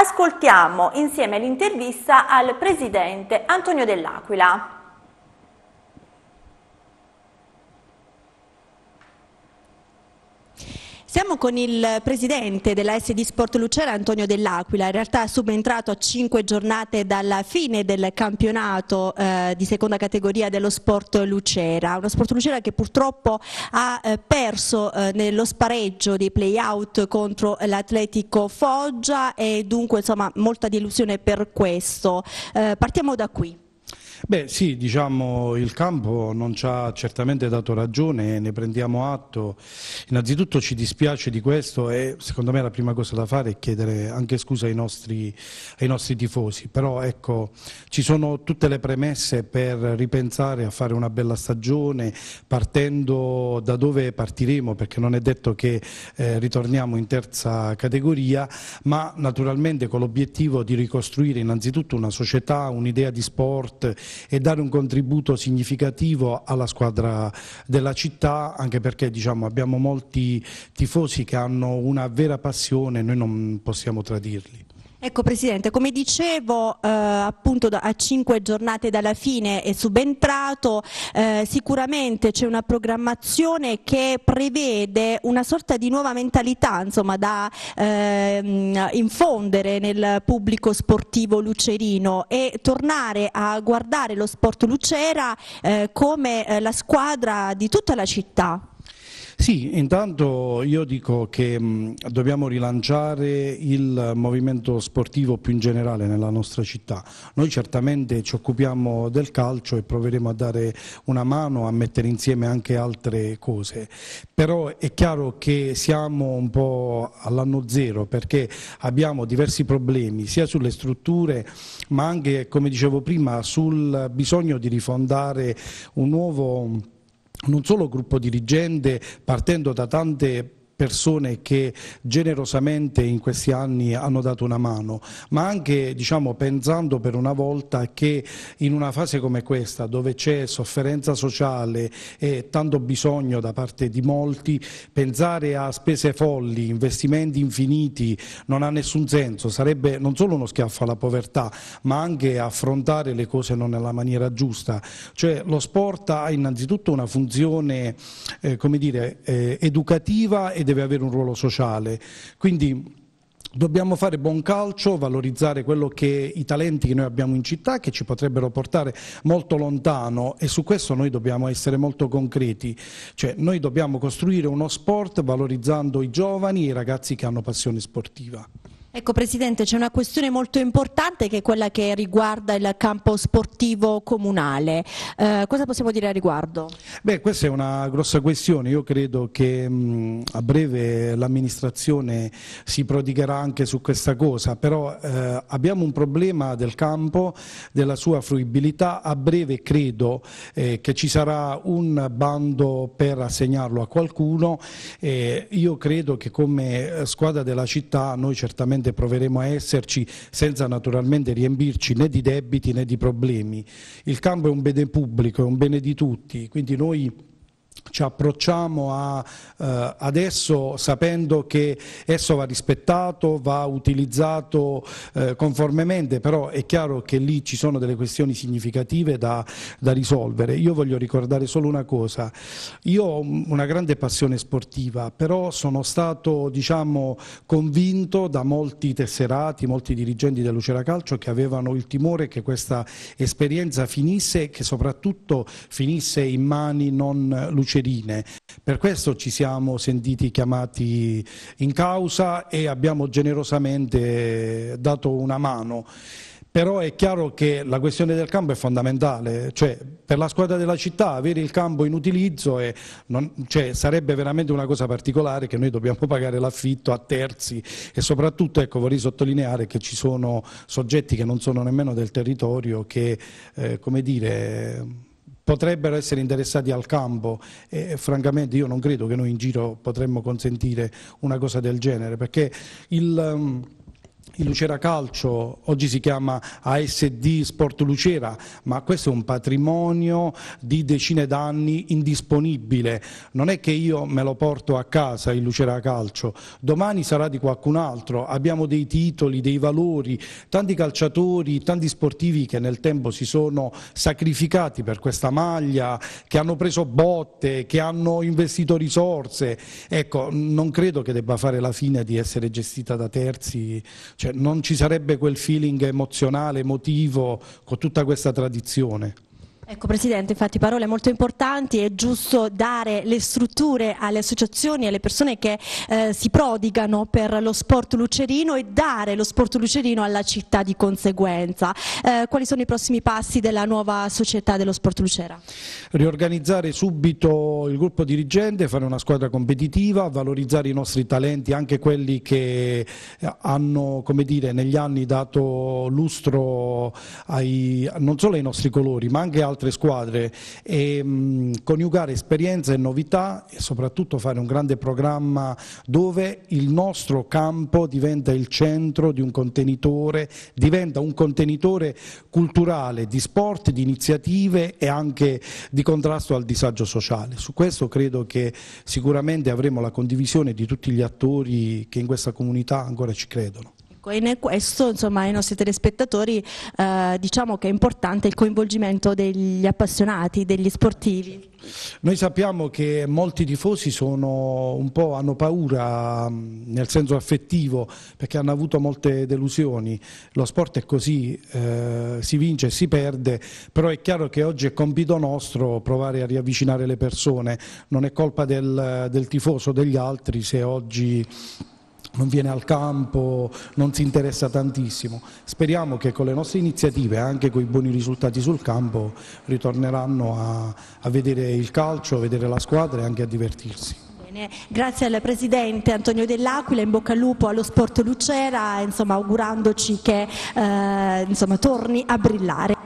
Ascoltiamo insieme l'intervista al presidente Antonio Dell'Aquila. Siamo con il presidente della SD Sport Lucera, Antonio Dell'Aquila, in realtà è subentrato a cinque giornate dalla fine del campionato eh, di seconda categoria dello Sport Lucera, uno Sport Lucera che purtroppo ha eh, perso eh, nello spareggio dei play-out contro l'Atletico Foggia e dunque insomma molta delusione per questo. Eh, partiamo da qui. Beh sì, diciamo il campo non ci ha certamente dato ragione, ne prendiamo atto. Innanzitutto ci dispiace di questo e secondo me la prima cosa da fare è chiedere anche scusa ai nostri, ai nostri tifosi, però ecco ci sono tutte le premesse per ripensare a fare una bella stagione partendo da dove partiremo perché non è detto che eh, ritorniamo in terza categoria ma naturalmente con l'obiettivo di ricostruire innanzitutto una società, un'idea di sport e dare un contributo significativo alla squadra della città, anche perché diciamo, abbiamo molti tifosi che hanno una vera passione e noi non possiamo tradirli. Ecco Presidente, come dicevo eh, appunto a cinque giornate dalla fine è subentrato, eh, sicuramente c'è una programmazione che prevede una sorta di nuova mentalità insomma, da eh, infondere nel pubblico sportivo lucerino e tornare a guardare lo sport lucera eh, come eh, la squadra di tutta la città. Sì, intanto io dico che mh, mm, dobbiamo rilanciare il movimento sportivo più in generale nella nostra città. Noi certamente ci occupiamo del calcio e proveremo a dare una mano, a mettere insieme anche altre cose, però è chiaro che siamo un po' all'anno zero perché abbiamo diversi problemi sia sulle strutture ma anche, come dicevo prima, sul bisogno di rifondare un nuovo non solo gruppo dirigente partendo da tante persone che generosamente in questi anni hanno dato una mano, ma anche diciamo, pensando per una volta che in una fase come questa, dove c'è sofferenza sociale e tanto bisogno da parte di molti, pensare a spese folli, investimenti infiniti, non ha nessun senso, sarebbe non solo uno schiaffo alla povertà, ma anche affrontare le cose non nella maniera giusta. Cioè, lo sport ha innanzitutto una funzione eh, dire, eh, educativa ed deve avere un ruolo sociale. Quindi Dobbiamo fare buon calcio, valorizzare che, i talenti che noi abbiamo in città che ci potrebbero portare molto lontano e su questo noi dobbiamo essere molto concreti, cioè noi dobbiamo costruire uno sport valorizzando i giovani e i ragazzi che hanno passione sportiva. Ecco Presidente, c'è una questione molto importante che è quella che riguarda il campo sportivo comunale. Eh, cosa possiamo dire a riguardo? Beh, questa è una grossa questione. Io credo che mh, mm, a breve l'amministrazione si prodigherà anche su questa cosa, però eh, abbiamo un problema del campo, della sua fruibilità. A breve credo eh, che ci sarà un bando per assegnarlo a qualcuno. Eh, io credo che come eh, squadra della città noi certamente sicuramente proveremo a esserci senza naturalmente riempirci né di debiti né di problemi. Il campo è un bene pubblico, è un bene di tutti, quindi noi ci approcciamo a, eh, adesso sapendo che esso va rispettato, va utilizzato eh, conformemente, però è chiaro che lì ci sono delle questioni significative da, da, risolvere. Io voglio ricordare solo una cosa, io ho una grande passione sportiva, però sono stato diciamo, convinto da molti tesserati, molti dirigenti dell'Ucera Calcio che avevano il timore che questa esperienza finisse e che soprattutto finisse in mani non lucide lucerine. Per questo ci siamo sentiti chiamati in causa e abbiamo generosamente dato una mano. Però è chiaro che la questione del campo è fondamentale, cioè per la squadra della città avere il campo in utilizzo è, non, cioè, sarebbe veramente una cosa particolare che noi dobbiamo pagare l'affitto a terzi e soprattutto ecco, vorrei sottolineare che ci sono soggetti che non sono nemmeno del territorio che eh, come dire, potrebbero essere interessati al campo e francamente io non credo che noi in giro potremmo consentire una cosa del genere perché il... Ehm, il Lucera Calcio oggi si chiama ASD Sport Lucera, ma questo è un patrimonio di decine d'anni indisponibile. Non è che io me lo porto a casa il Lucera Calcio, domani sarà di qualcun altro. Abbiamo dei titoli, dei valori, tanti calciatori, tanti sportivi che nel tempo si sono sacrificati per questa maglia, che hanno preso botte, che hanno investito risorse. Ecco, non credo che debba fare la fine di essere gestita da terzi cioè, non ci sarebbe quel feeling emozionale, emotivo con tutta questa tradizione. Ecco Presidente, infatti parole molto importanti, è giusto dare le strutture alle associazioni, e alle persone che eh, si prodigano per lo sport lucerino e dare lo sport lucerino alla città di conseguenza. Eh, quali sono i prossimi passi della nuova società dello sport lucera? Riorganizzare subito il gruppo dirigente, fare una squadra competitiva, valorizzare i nostri talenti, anche quelli che hanno dire, negli anni dato lustro ai, non solo ai nostri colori ma anche altri altre squadre e mh, mm, coniugare esperienza e novità e soprattutto fare un grande programma dove il nostro campo diventa il centro di un contenitore, diventa un contenitore culturale di sport, di iniziative e anche di contrasto al disagio sociale. Su questo credo che sicuramente avremo la condivisione di tutti gli attori che in questa comunità ancora ci credono gioco e in questo insomma, ai nostri telespettatori eh, diciamo che è importante il coinvolgimento degli appassionati, degli sportivi. Noi sappiamo che molti tifosi hanno paura mm, nel senso affettivo perché hanno avuto molte delusioni, lo sport è così, eh, si vince e si perde, però è chiaro che oggi è compito nostro provare a riavvicinare le persone, non è colpa del, del tifoso, degli altri se oggi non viene al campo, non si interessa tantissimo. Speriamo che con le nostre iniziative, anche con i buoni risultati sul campo, ritorneranno a, a vedere il calcio, a vedere la squadra e anche a divertirsi. Grazie al Presidente Antonio Dell'Aquila, in bocca al lupo allo Sport Lucera, insomma, augurandoci che eh, insomma, torni a brillare.